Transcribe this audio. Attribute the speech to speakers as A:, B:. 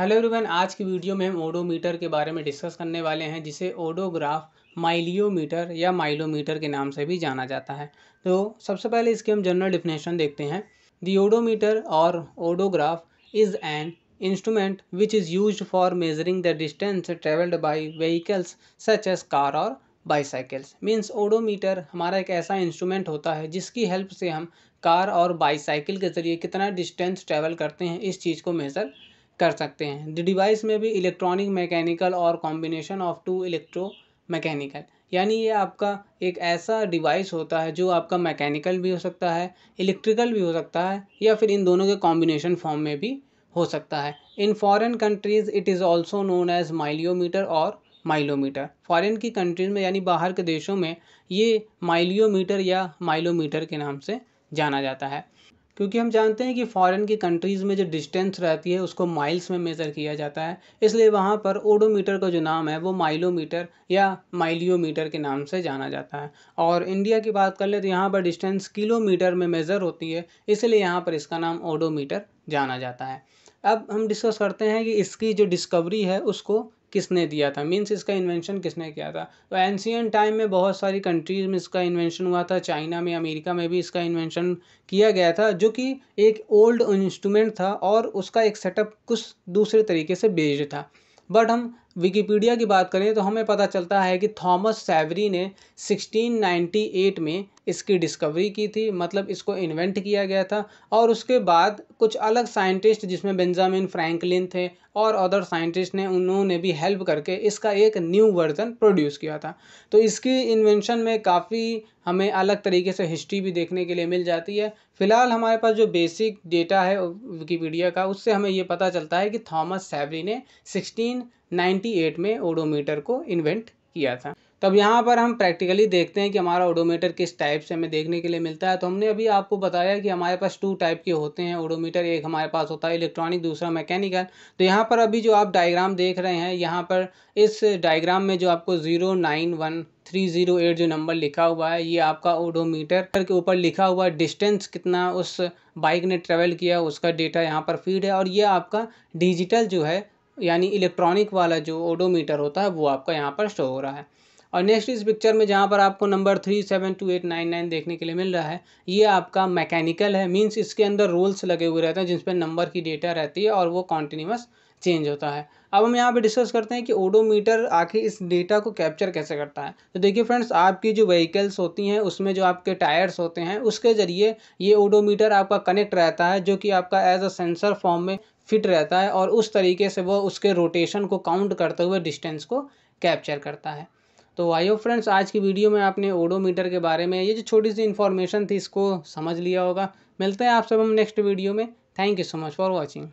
A: hello everyone आज की video में हम ओडोमीटर के बारे में डिस्कस करने वाले हैं जिसे ओडोग्राफ माइलियोमीटर या माइलोमीटर के नाम से भी जाना जाता है तो सबसे पहले इसके हम जनरल डिफिनेशन देखते हैं दी ओडोमीटर और odograph is an instrument which is use for measuring the distance travelled by vehicles such as car और बाईसाइकिल्स मीन्स ओडोमीटर हमारा एक ऐसा इंस्ट्रूमेंट होता है जिसकी हेल्प से हम कार और बाईसाइकिल के ज़रिए कितना डिस्टेंस ट्रेवल करते हैं इस चीज़ को मेज़र कर सकते हैं द डिवाइस में भी इलेक्ट्रॉनिक मैकेनिकल और combination of two electromechanical यानी ये आपका एक ऐसा डिवाइस होता है जो आपका मैकेनिकल भी हो सकता है इलेक्ट्रिकल भी हो सकता है या फिर इन दोनों के कॉम्बिनेशन फॉर्म में भी हो सकता है in foreign countries it is also known as mileometer और माइलोमीटर फॉरेन की कंट्रीज़ में यानी बाहर के देशों में ये माइलियोमीटर या माइलोमीटर के नाम से जाना जाता है क्योंकि हम जानते हैं कि फ़ॉरेन की कंट्रीज़ में जो डिस्टेंस रहती है उसको माइल्स में मेज़र किया जाता है इसलिए वहाँ पर ओडोमीटर का जो नाम है वो माइलोमीटर या माइलियोमीटर के नाम से जाना जाता है और इंडिया की बात कर ले तो यहाँ पर डिस्टेंस किलोमीटर में मेज़र होती है इसलिए यहाँ पर इसका नाम ओडोमीटर जाना जाता है अब हम डिस्कस करते हैं कि इसकी जो डिस्कवरी है उसको किसने दिया था मीन्स इसका इन्वेंशन किसने किया था तो एंशियन टाइम में बहुत सारी कंट्रीज में इसका इन्वेंशन हुआ था चाइना में अमेरिका में भी इसका इन्वेंशन किया गया था जो कि एक ओल्ड इंस्ट्रूमेंट था और उसका एक सेटअप कुछ दूसरे तरीके से बेस्ड था बट हम विकिपीडिया की बात करें तो हमें पता चलता है कि थॉमस सैवरी ने सिक्सटीन नाइन्टी एट में इसकी डिस्कवरी की थी मतलब इसको इन्वेंट किया गया था और उसके बाद कुछ अलग साइंटिस्ट जिसमें बेंजामिन फ्रैंकलिन थे और अदर साइंटिस्ट ने उन्होंने भी हेल्प करके इसका एक न्यू वर्जन प्रोड्यूस किया था तो इसकी इन्वेंशन में काफ़ी हमें अलग तरीके से हिस्ट्री भी देखने के लिए मिल जाती है फ़िलहाल हमारे पास जो बेसिक डेटा है विकीपीडिया का उससे हमें ये पता चलता है कि थॉमस सैवरी ने सिक्सटीन 98 में ओडोमीटर को इन्वेंट किया था तब तो यहाँ पर हम प्रैक्टिकली देखते हैं कि हमारा ओडोमीटर किस टाइप से हमें देखने के लिए मिलता है तो हमने अभी आपको बताया कि हमारे पास टू टाइप के होते हैं ओडोमीटर एक हमारे पास होता है इलेक्ट्रॉनिक दूसरा मैकेनिकल तो यहाँ पर अभी जो आप डायग्राम देख रहे हैं यहाँ पर इस डायग्राम में जो आपको zero nine one three zero eight जो नंबर लिखा हुआ है ये आपका ओडोमीटर के ऊपर लिखा हुआ डिस्टेंस कितना उस बाइक ने ट्रेवल किया उसका डेटा यहाँ पर फीड है और ये आपका डिजिटल जो है यानी इलेक्ट्रॉनिक वाला जो ओडोमीटर होता है वो आपका यहाँ पर शो हो रहा है और नेक्स्ट इस पिक्चर में जहाँ पर आपको number three seven two eight nine nine देखने के लिए मिल रहा है ये आपका मैकेनिकल है मींस इसके अंदर रोल्स लगे हुए रहते हैं जिसमें नंबर की डेटा रहती है और वो कॉन्टीन्यूस चेंज होता है अब हम यहाँ पे डिस्कस करते हैं कि ओडोमीटर आखिर इस डेटा को कैप्चर कैसे करता है तो देखिए फ्रेंड्स आपकी जो व्हीकल्स होती हैं उसमें जो आपके टायर्स होते हैं उसके ज़रिए ये ओडोमीटर आपका कनेक्ट रहता है जो कि आपका एज अ सेंसर फॉर्म में फिट रहता है और उस तरीके से वो उसके रोटेशन को काउंट करते हुए डिस्टेंस को कैप्चर करता है तो आइयो फ्रेंड्स आज की वीडियो में आपने ओडोमीटर के बारे में ये जो छोटी सी इन्फॉर्मेशन थी इसको समझ लिया होगा मिलते हैं आप सब हम नेक्स्ट वीडियो में thank you so much for watching